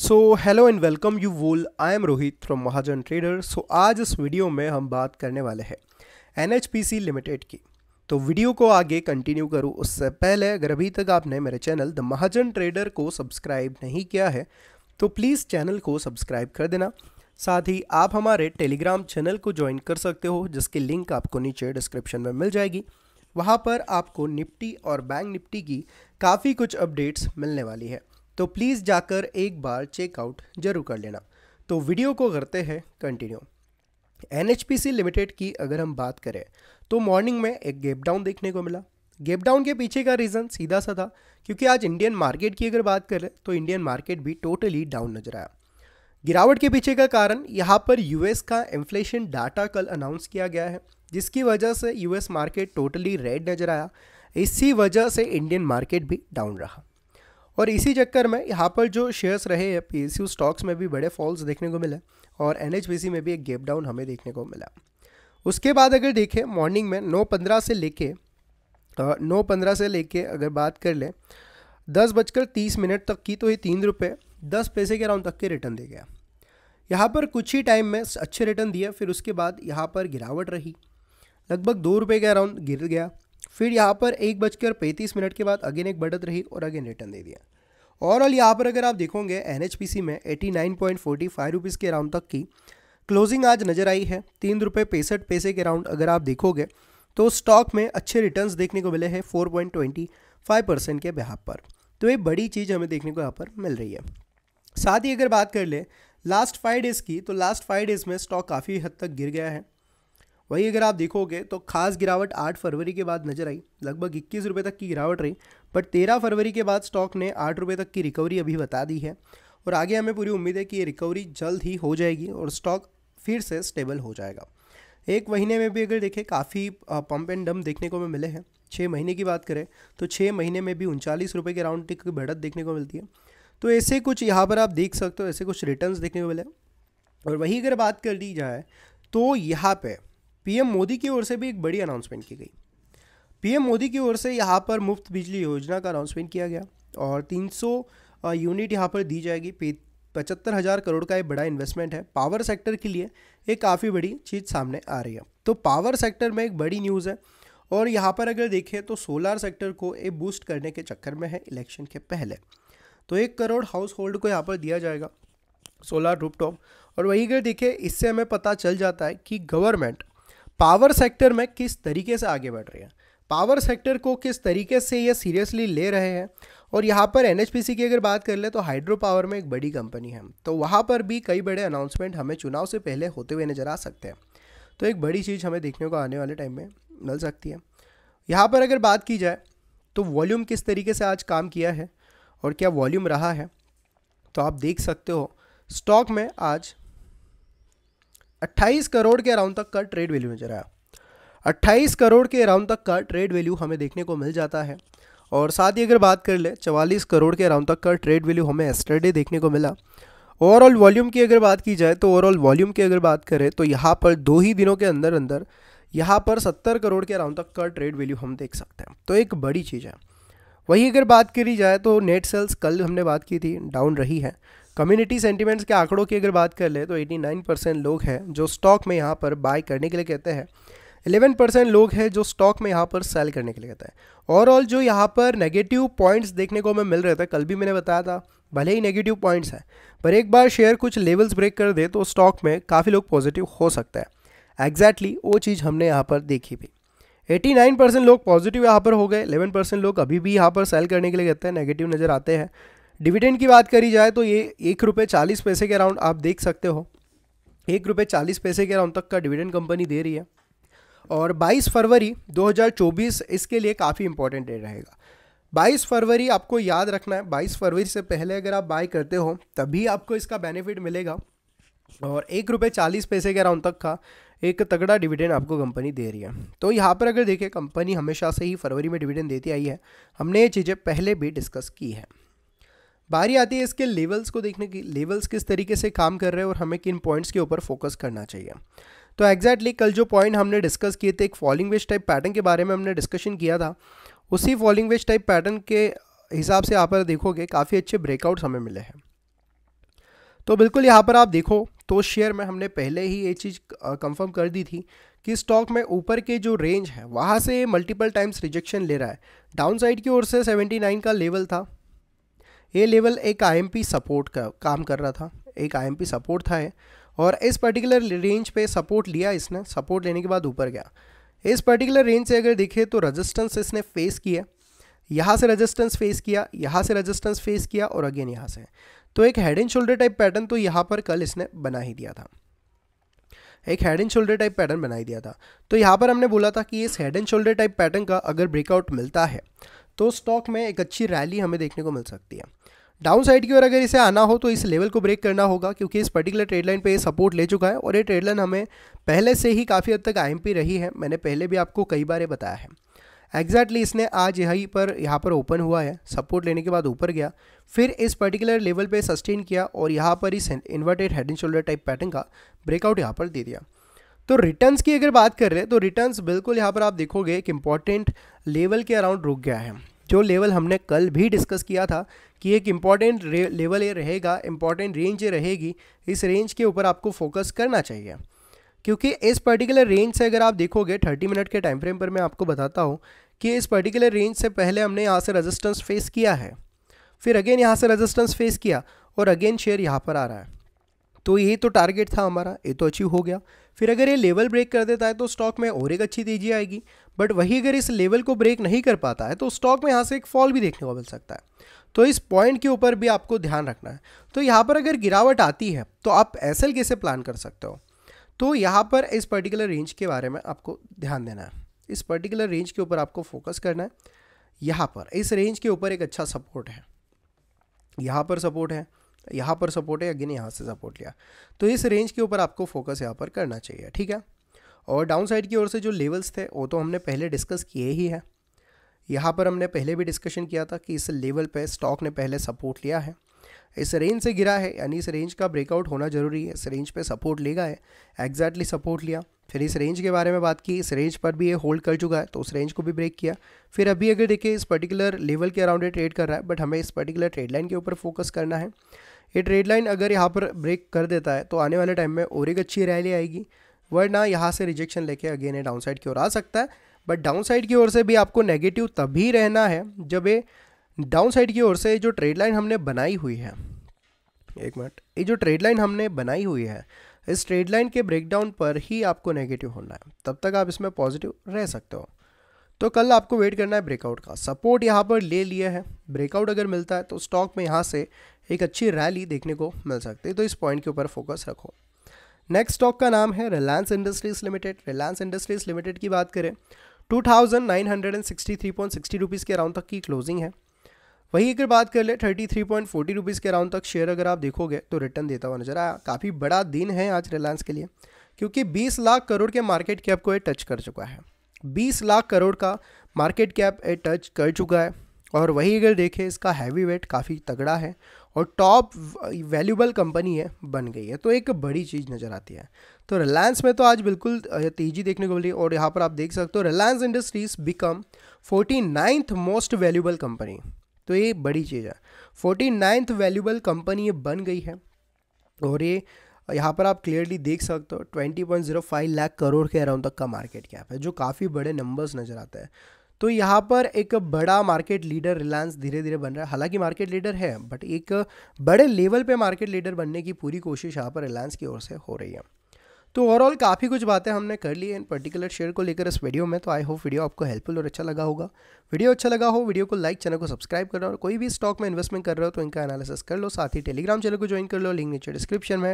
so hello and welcome you all I am Rohit from Mahajan trader so आज इस video में हम बात करने वाले हैं N H P C limited की तो वीडियो को आगे कंटिन्यू करूँ उससे पहले अगर अभी तक आपने मेरे चैनल द महाजन ट्रेडर को सब्सक्राइब नहीं किया है तो प्लीज़ चैनल को सब्सक्राइब कर देना साथ ही आप हमारे टेलीग्राम चैनल को ज्वाइन कर सकते हो जिसकी लिंक आपको नीचे डिस्क्रिप्शन में मिल जाएगी वहाँ पर आपको निफ्टी और बैंक निफ्टी की काफ़ी कुछ अपडेट्स मिलने वाली है तो प्लीज़ जाकर एक बार चेकआउट जरूर कर लेना तो वीडियो को करते हैं कंटिन्यू एन लिमिटेड की अगर हम बात करें तो मॉर्निंग में एक गेप डाउन देखने को मिला गेप डाउन के पीछे का रीज़न सीधा सा था क्योंकि आज इंडियन मार्केट की अगर बात करें तो इंडियन मार्केट भी टोटली डाउन नजर आया गिरावट के पीछे का कारण यहाँ पर यूएस का इन्फ्लेशन डाटा कल अनाउंस किया गया है जिसकी वजह से यूएस मार्केट टोटली रेड नज़र आया इसी वजह से इंडियन मार्केट भी डाउन रहा और इसी चक्कर में यहाँ पर जो शेयर्स रहे हैं पी स्टॉक्स में भी बड़े फॉल्स देखने को मिले और एन में भी एक गेप डाउन हमें देखने को मिला उसके बाद अगर देखें मॉर्निंग में नौ पंद्रह से लेके नौ पंद्रह से लेके अगर बात कर लें दस बजकर तीस मिनट तक की तो ये तीन रुपये दस पैसे के राउंड तक के रिटर्न दे गया यहाँ पर कुछ ही टाइम में अच्छे रिटर्न दिए फिर उसके बाद यहाँ पर गिरावट रही लगभग दो रुपये के अराउंड गिर गया फिर यहाँ पर एक बजकर पैंतीस मिनट के बाद अगेन एक बढ़त रही और अगेन रिटर्न दे दिया ओवरऑल यहाँ पर अगर आप देखोगे एन में eighty nine point forty five rupees के राउंड तक की क्लोजिंग आज नज़र आई है तीन रुपये पैंसठ पैसे के राउंड अगर आप देखोगे तो स्टॉक में अच्छे रिटर्न्स देखने को मिले हैं four point twenty five percent के बिहाब पर तो ये बड़ी चीज़ हमें देखने को यहाँ पर मिल रही है साथ ही अगर बात कर ले लास्ट फाइव डेज़ की तो लास्ट फाइव डेज़ में स्टॉक काफ़ी हद तक गिर गया है वहीं अगर आप देखोगे तो खास गिरावट 8 फरवरी के बाद नजर आई लगभग इक्कीस रुपये तक की गिरावट रही बट तेरह फरवरी के बाद स्टॉक ने आठ रुपये तक की रिकवरी अभी बता दी है और आगे हमें पूरी उम्मीद है कि ये रिकवरी जल्द ही हो जाएगी और स्टॉक फिर से स्टेबल हो जाएगा एक महीने में भी अगर देखें काफ़ी पंप एंड डम देखने को हमें मिले हैं छः महीने की बात करें तो छः महीने में भी उनचालीस रुपये के राउंड टिक की बढ़त देखने को मिलती है तो ऐसे कुछ यहाँ पर आप देख सकते हो ऐसे कुछ रिटर्न्स देखने को मिले और वही अगर बात कर ली जाए तो यहाँ पे पीएम मोदी की ओर से भी एक बड़ी अनाउंसमेंट की गई पीएम मोदी की ओर से यहाँ पर मुफ्त बिजली योजना का अनाउंसमेंट किया गया और 300 यूनिट यहाँ पर दी जाएगी पचहत्तर हज़ार करोड़ का एक बड़ा इन्वेस्टमेंट है पावर सेक्टर के लिए एक काफ़ी बड़ी चीज़ सामने आ रही है तो पावर सेक्टर में एक बड़ी न्यूज़ है और यहाँ पर अगर देखें तो सोलार सेक्टर को एक बूस्ट करने के चक्कर में है इलेक्शन के पहले तो एक करोड़ हाउस होल्ड को यहाँ पर दिया जाएगा सोलार रूपटॉप और वहीं अगर देखें इससे हमें पता चल जाता है कि गवर्नमेंट पावर सेक्टर में किस तरीके से आगे बढ़ रही है पावर सेक्टर को किस तरीके से ये सीरियसली ले रहे हैं और यहाँ पर एन की अगर बात कर ले तो हाइड्रो पावर में एक बड़ी कंपनी है तो वहाँ पर भी कई बड़े अनाउंसमेंट हमें चुनाव से पहले होते हुए नज़र आ सकते हैं तो एक बड़ी चीज़ हमें देखने को आने वाले टाइम में मिल सकती है यहाँ पर अगर बात की जाए तो वॉल्यूम किस तरीके से आज काम किया है और क्या वॉल्यूम रहा है तो आप देख सकते हो स्टॉक में आज 28 करोड़ के अराउंड तक का ट्रेड वैल्यू नजर आया 28 करोड़ के अराउंड तक का ट्रेड वैल्यू हमें देखने को मिल जाता है और साथ ही अगर बात कर ले 44 करोड़ के अराउंड तक का ट्रेड वैल्यू हमें एस्टरडे देखने को मिला ओवरऑल वॉल्यूम की अगर बात की जाए तो ओवरऑल वॉल्यूम की अगर बात करें तो यहाँ पर दो ही दिनों के अंदर अंदर यहाँ पर 70 करोड़ के अराउंड तक का ट्रेड वैल्यू हम देख सकते हैं तो एक बड़ी चीज़ है वहीं अगर बात करी जाए तो नेट सेल्स कल हमने बात की थी डाउन रही है कम्युनिटी सेंटीमेंट्स के आंकड़ों की अगर बात कर ले तो 89 परसेंट लोग हैं जो स्टॉक में यहाँ पर बाय करने के लिए कहते हैं 11 परसेंट लोग हैं जो स्टॉक में यहाँ पर सेल करने के लिए कहते हैं ओवरऑल जो यहाँ पर नेगेटिव पॉइंट्स देखने को हमें मिल रहे थे कल भी मैंने बताया था भले ही नेगेटिव पॉइंट्स हैं पर एक बार शेयर कुछ लेवल्स ब्रेक कर दे तो स्टॉक में काफ़ी लोग पॉजिटिव हो सकता है एग्जैक्टली exactly वो चीज़ हमने यहाँ पर देखी भी 89 परसेंट लोग पॉजिटिव यहाँ पर हो गए 11 परसेंट लोग अभी भी यहाँ पर सेल करने के लिए कहते हैं नेगेटिव नज़र आते हैं डिविडेंड की बात करी जाए तो ये एक रुपये चालीस पैसे के अराउंड आप देख सकते हो एक रुपये चालीस पैसे के अराउंड तक का डिविडेंड कंपनी दे रही है और 22 फरवरी 2024 इसके लिए काफ़ी इंपॉर्टेंट डेट रहेगा 22 फरवरी आपको याद रखना है 22 फरवरी से पहले अगर आप बाय करते हो तभी आपको इसका बेनिफिट मिलेगा और एक रुपये चालीस पैसे के अराउंड तक का एक तगड़ा डिविडेंड आपको कंपनी दे रही है तो यहाँ पर अगर देखें कंपनी हमेशा से ही फरवरी में डिविडेंड देती आई है हमने ये चीज़ें पहले भी डिस्कस की है बारी आती है इसके लेवल्स को देखने की लेवल्स किस तरीके से काम कर रहे हैं और हमें किन पॉइंट्स के ऊपर फोकस करना चाहिए तो एग्जैक्टली exactly कल जो पॉइंट हमने डिस्कस किए थे एक फॉलिंग वेज टाइप पैटर्न के बारे में हमने डिस्कशन किया था उसी फॉलिंग वेज टाइप पैटर्न के हिसाब से यहाँ पर देखोगे काफ़ी अच्छे ब्रेकआउट्स हमें मिले हैं तो बिल्कुल यहाँ पर आप देखो तो शेयर में हमने पहले ही ये चीज़ कंफर्म कर दी थी कि स्टॉक में ऊपर के जो रेंज है वहाँ से मल्टीपल टाइम्स रिजेक्शन ले रहा है डाउनसाइड की ओर से 79 का लेवल था ये लेवल एक आई सपोर्ट का काम कर रहा था एक आई सपोर्ट था ये और इस पर्टिकुलर रेंज पे सपोर्ट लिया इसने सपोर्ट लेने के बाद ऊपर गया इस पर्टिकुलर रेंज से अगर देखें तो रजिस्टेंस इसने फेस किया यहाँ से रजिस्टेंस फेस किया यहाँ से रजिस्टेंस फेस किया और अगेन यहाँ से तो एक head and shoulder type pattern तो यहाँ पर कल इसने बना ही दिया था एक head and shoulder type pattern बना ही दिया था तो यहाँ पर हमने बोला था कि इस head and shoulder type pattern का अगर ब्रेकआउट मिलता है तो स्टॉक में एक अच्छी रैली हमें देखने को मिल सकती है डाउन साइड की ओर अगर इसे आना हो तो इस लेवल को ब्रेक करना होगा क्योंकि इस पर्टिकुलर ट्रेड लाइन पर ये सपोर्ट ले चुका है और ये ट्रेड लाइन हमें पहले से ही काफ़ी हद तक आईएमपी रही है मैंने पहले भी आपको कई बार ये बताया है एग्जैक्टली exactly इसने आज यहीं पर यहाँ पर ओपन हुआ है सपोर्ट लेने के बाद ऊपर गया फिर इस पर्टिकुलर लेवल पे सस्टेन किया और यहाँ पर इस inverted head and shoulder type pattern का ब्रेकआउट यहाँ पर दे दिया तो रिटर्न्स की अगर बात कर रहे हैं तो रिटर्न्स बिल्कुल यहाँ पर आप देखोगे एक इम्पॉर्टेंट लेवल के अराउंड रुक गया है जो लेवल हमने कल भी डिस्कस किया था कि एक इम्पॉर्टेंट लेवल ये रहेगा इम्पॉर्टेंट रेंज ये रहेगी इस रेंज के ऊपर आपको फोकस करना चाहिए क्योंकि इस पर्टिकुलर रेंज से अगर आप देखोगे 30 मिनट के टाइम फ्रेम पर मैं आपको बताता हूँ कि इस पर्टिकुलर रेंज से पहले हमने यहाँ से रजिस्टेंस फेस किया है फिर अगेन यहाँ से रजिस्टेंस फेस किया और अगेन शेयर यहाँ पर आ रहा है तो ये तो टारगेट था हमारा ये तो अचीव हो गया फिर अगर ये लेवल ब्रेक कर देता है तो स्टॉक में और एक अच्छी तेजी आएगी बट वही अगर इस लेवल को ब्रेक नहीं कर पाता है तो स्टॉक में यहाँ से एक फॉल भी देखने को मिल सकता है तो इस पॉइंट के ऊपर भी आपको ध्यान रखना है तो यहाँ पर अगर गिरावट आती है तो आप एस कैसे प्लान कर सकते हो तो यहाँ पर इस पर्टिकुलर रेंज के बारे में आपको ध्यान देना है इस पर्टिकुलर रेंज के ऊपर आपको फोकस करना है यहाँ पर इस रेंज के ऊपर एक अच्छा सपोर्ट है यहाँ पर सपोर्ट है यहाँ पर सपोर्ट है अगेन यहाँ से सपोर्ट लिया तो इस रेंज के ऊपर आपको फोकस यहाँ पर करना चाहिए ठीक है और डाउन साइड की ओर से जो लेवल्स थे वो तो हमने पहले डिस्कस किए ही है यहाँ पर हमने पहले भी डिस्कशन किया था कि इस लेवल पे स्टॉक ने पहले सपोर्ट लिया है इस रेंज से गिरा है यानी इस रेंज का ब्रेकआउट होना जरूरी है इस रेंज पे सपोर्ट लेगा है एग्जैक्टली सपोर्ट लिया फिर इस रेंज के बारे में बात की इस रेंज पर भी ये होल्ड कर चुका है तो उस रेंज को भी ब्रेक किया फिर अभी अगर देखिए इस पर्टिकुलर लेवल के अराउंड ट्रेड कर रहा है बट हमें इस पर्टिकुलर ट्रेड लाइन के ऊपर फोकस करना है ये ट्रेड लाइन अगर यहाँ पर ब्रेक कर देता है तो आने वाले टाइम में और एक अच्छी रैली आएगी वरना यहाँ से रिजेक्शन लेके अगेन ये साइड की ओर आ सकता है बट डाउन साइड की ओर से भी आपको नेगेटिव तभी रहना है जब ये डाउन साइड की ओर से जो ट्रेड लाइन हमने बनाई हुई है एक मिनट ये जो ट्रेड लाइन हमने बनाई हुई है इस ट्रेड लाइन के ब्रेकडाउन पर ही आपको नेगेटिव होना है तब तक आप इसमें पॉजिटिव रह सकते हो तो कल आपको वेट करना है ब्रेकआउट का सपोर्ट यहाँ पर ले लिया है ब्रेकआउट अगर मिलता है तो स्टॉक में यहाँ से एक अच्छी रैली देखने को मिल सकती है तो इस पॉइंट के ऊपर फोकस रखो नेक्स्ट स्टॉक का नाम है रिलायंस इंडस्ट्रीज लिमिटेड रिलायंस इंडस्ट्रीज लिमिटेड की बात करें 2,963.60 रुपीज़ के अराउंड तक की क्लोजिंग है वहीं अगर बात कर ले फोर्टी रुपीज़ के अराउंड तक शेयर अगर आप देखोगे तो रिटर्न देता हुआ नजर आया काफ़ी बड़ा दिन है आज रिलायंस के लिए क्योंकि बीस लाख करोड़ के मार्केट कैप को ये टच कर चुका है 20 लाख करोड़ का मार्केट कैप टच कर चुका है और वही अगर देखें इसका हैवी वेट काफ़ी तगड़ा है और टॉप वैल्यूबल कंपनी है बन गई है तो एक बड़ी चीज़ नज़र आती है तो रिलायंस में तो आज बिल्कुल तेजी देखने को मिली और यहाँ पर आप देख सकते हो Reliance Industries become forty ninth most valuable company तो ये बड़ी चीज़ है फोर्टी नाइन्थ वैल्यूबल कंपनी ये बन गई है और ये और यहाँ पर आप क्लियरली देख सकते हो twenty point zero five lakh crore के अराउंड तक का मार्केट कैप है जो काफ़ी बड़े नंबर्स नज़र आते हैं तो यहाँ पर एक बड़ा मार्केट लीडर रिलायंस धीरे धीरे बन रहा है हालांकि मार्केट लीडर है बट एक बड़े लेवल पे मार्केट लीडर बनने की पूरी कोशिश यहाँ पर रिलायंस की ओर से हो रही है तो ओवरऑल काफ़ी कुछ बातें हमने कर ली है इन पर्टिकुलर शेयर को लेकर इस वीडियो में तो आई होप वीडियो आपको हेल्पफुल और अच्छा लगा होगा वीडियो अच्छा लगा हो वीडियो को लाइक चैनल को सब्सक्राइब करो और कोई भी स्टॉक में इन्वेस्टमेंट कर रहे हो तो इनका एनालिसिस कर लो साथ ही टेलीग्राम चैनल को ज्वाइन कर लो लिंक नीचे डिस्क्रिप्शन में